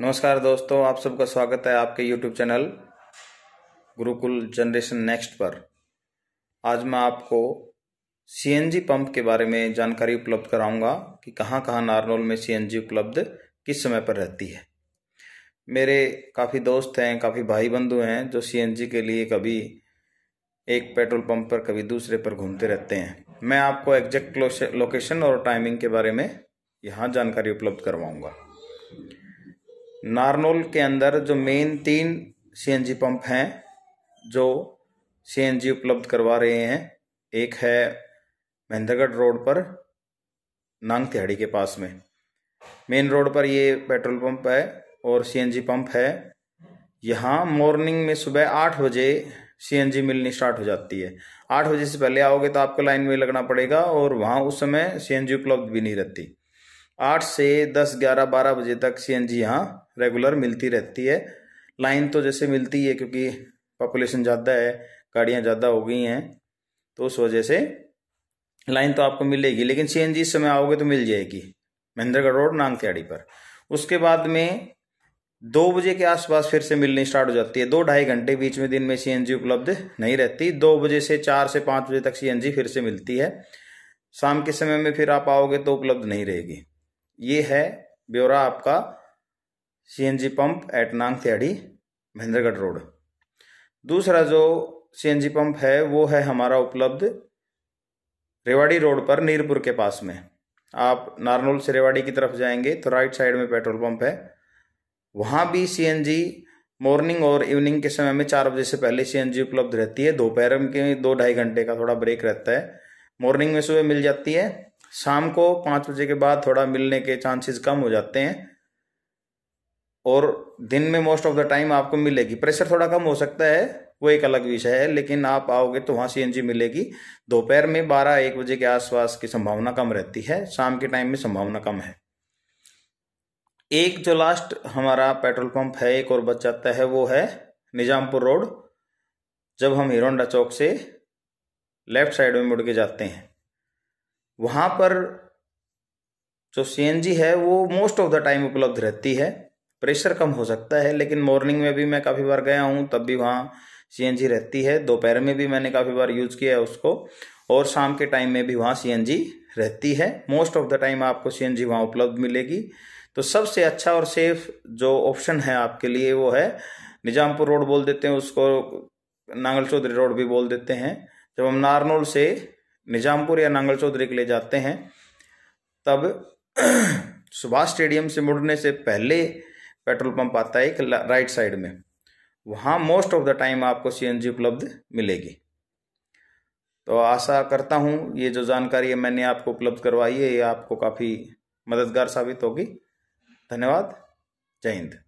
नमस्कार दोस्तों आप सबका स्वागत है आपके YouTube channel Gurukul generation next पर आज मैं आपको सीएनजी पंप के बारे में जानकारी उपलब्ध कराऊंगा कि कहां कहां नारनौल में सीएनजी उपलब्ध किस समय पर रहती है मेरे काफ़ी दोस्त हैं काफ़ी भाई बंधु हैं जो सीएनजी के लिए कभी एक पेट्रोल पंप पर कभी दूसरे पर घूमते रहते हैं मैं आपको एग्जैक्ट लोकेशन और टाइमिंग के बारे में यहाँ जानकारी उपलब्ध करवाऊँगा नारनोल के अंदर जो मेन तीन सीएनजी पंप हैं जो सीएनजी उपलब्ध करवा रहे हैं एक है महेंद्रगढ़ रोड पर नांग तिहाड़ी के पास में मेन रोड पर ये पेट्रोल पंप है और सीएनजी पंप है यहाँ मॉर्निंग में सुबह आठ बजे सीएनजी मिलनी स्टार्ट हो जाती है आठ बजे से पहले आओगे तो आपको लाइन में लगना पड़ेगा और वहाँ उस समय सीएनजी उपलब्ध भी नहीं रहती आठ से दस ग्यारह बारह बजे तक सी एन जी यहाँ रेगुलर मिलती रहती है लाइन तो जैसे मिलती है क्योंकि पॉपुलेशन ज़्यादा है गाड़ियाँ ज़्यादा हो गई हैं तो उस वजह से लाइन तो आपको मिलेगी लेकिन सी एन जी समय आओगे तो मिल जाएगी महेंद्रगढ़ रोड नांगत्याड़ी पर उसके बाद में दो बजे के आसपास फिर से मिलनी स्टार्ट हो जाती है दो ढाई घंटे बीच में दिन में सीएनजी उपलब्ध नहीं रहती दो बजे से चार से पाँच बजे तक सीएनजी फिर से मिलती है शाम के समय में फिर आप आओगे तो उपलब्ध नहीं रहेगी ये है ब्यौरा आपका सीएनजी पंप एट नांग त्याड़ी महेंद्रगढ़ रोड दूसरा जो सीएनजी पंप है वो है हमारा उपलब्ध रेवाड़ी रोड पर नीरपुर के पास में आप नारनोल से रेवाड़ी की तरफ जाएंगे तो राइट साइड में पेट्रोल पंप है वहाँ भी सीएनजी मॉर्निंग और इवनिंग के समय में चार बजे से पहले सीएनजी उपलब्ध रहती है दोपहर में दो ढाई घंटे का थोड़ा ब्रेक रहता है मॉर्निंग में सुबह मिल जाती है शाम को पाँच बजे के बाद थोड़ा मिलने के चांसेस कम हो जाते हैं और दिन में मोस्ट ऑफ द टाइम आपको मिलेगी प्रेशर थोड़ा कम हो सकता है वो एक अलग विषय है लेकिन आप आओगे तो वहाँ सी मिलेगी दोपहर में बारह एक बजे के आसपास की संभावना कम रहती है शाम के टाइम में संभावना कम है एक जो लास्ट हमारा पेट्रोल पंप है एक और बच जाता है वो है निजामपुर रोड जब हम हिरोंडा चौक से लेफ्ट साइड में मुड़ के जाते हैं वहाँ पर जो सी है वो मोस्ट ऑफ द टाइम उपलब्ध रहती है प्रेशर कम हो सकता है लेकिन मॉर्निंग में भी मैं काफ़ी बार गया हूँ तब भी वहाँ सी रहती है दोपहर में भी मैंने काफ़ी बार यूज़ किया है उसको और शाम के टाइम में भी वहाँ सी रहती है मोस्ट ऑफ द टाइम आपको सी एन वहाँ उपलब्ध मिलेगी तो सबसे अच्छा और सेफ जो ऑप्शन है आपके लिए वो है निजामपुर रोड बोल देते हैं उसको नांगल चौधरी रोड भी बोल देते हैं जब हम नारनौल से निजामपुर या नांगल चौधरी के लिए जाते हैं तब सुभाष स्टेडियम से मुड़ने से पहले पेट्रोल पंप आता है एक राइट साइड में वहाँ मोस्ट ऑफ द टाइम आपको सीएनजी उपलब्ध मिलेगी तो आशा करता हूँ ये जो जानकारी है मैंने आपको उपलब्ध करवाई है ये आपको काफ़ी मददगार साबित होगी धन्यवाद जय हिंद